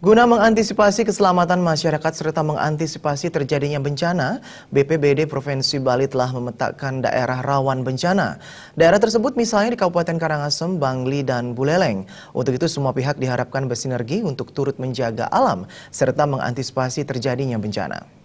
Guna mengantisipasi keselamatan masyarakat serta mengantisipasi terjadinya bencana, BPBD Provinsi Bali telah memetakan daerah rawan bencana. Daerah tersebut misalnya di Kabupaten Karangasem, Bangli, dan Buleleng. Untuk itu semua pihak diharapkan bersinergi untuk turut menjaga alam serta mengantisipasi terjadinya bencana.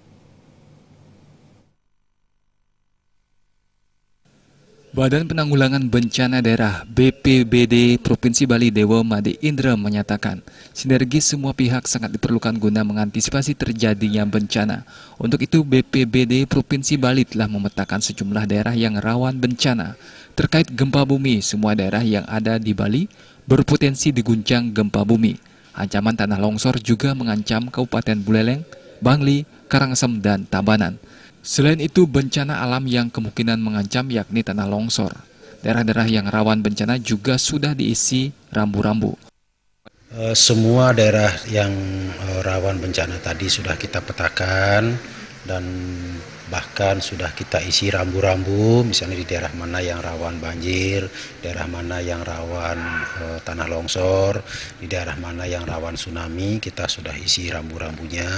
Badan Penanggulangan Bencana Daerah BPBD Provinsi Bali Dewa Made Indra menyatakan, sinergi semua pihak sangat diperlukan guna mengantisipasi terjadinya bencana. Untuk itu BPBD Provinsi Bali telah memetakan sejumlah daerah yang rawan bencana. Terkait gempa bumi, semua daerah yang ada di Bali berpotensi diguncang gempa bumi. Ancaman tanah longsor juga mengancam Kabupaten Buleleng, Bangli, Karangasem, dan Tabanan. Selain itu, bencana alam yang kemungkinan mengancam yakni tanah longsor. Daerah-daerah yang rawan bencana juga sudah diisi rambu-rambu. Eh, semua daerah yang eh, rawan bencana tadi sudah kita petakan dan bahkan sudah kita isi rambu-rambu misalnya di daerah mana yang rawan banjir, daerah mana yang rawan e, tanah longsor, di daerah mana yang rawan tsunami, kita sudah isi rambu-rambunya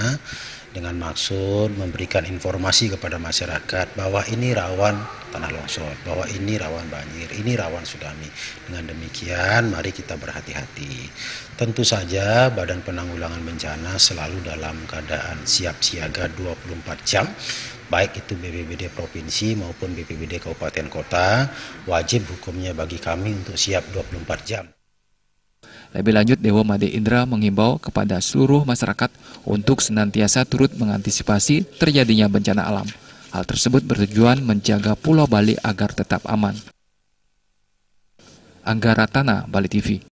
dengan maksud memberikan informasi kepada masyarakat bahwa ini rawan tanah longsor, bahwa ini rawan banjir, ini rawan tsunami. Dengan demikian mari kita berhati-hati. Tentu saja Badan Penanggulangan Bencana selalu dalam keadaan siap siaga 24 jam baik itu BPBD provinsi maupun BPBD kabupaten kota wajib hukumnya bagi kami untuk siap 24 jam. Lebih lanjut, Dewa Made Indra mengimbau kepada seluruh masyarakat untuk senantiasa turut mengantisipasi terjadinya bencana alam. Hal tersebut bertujuan menjaga Pulau Bali agar tetap aman. Anggara Tanah, Bali TV.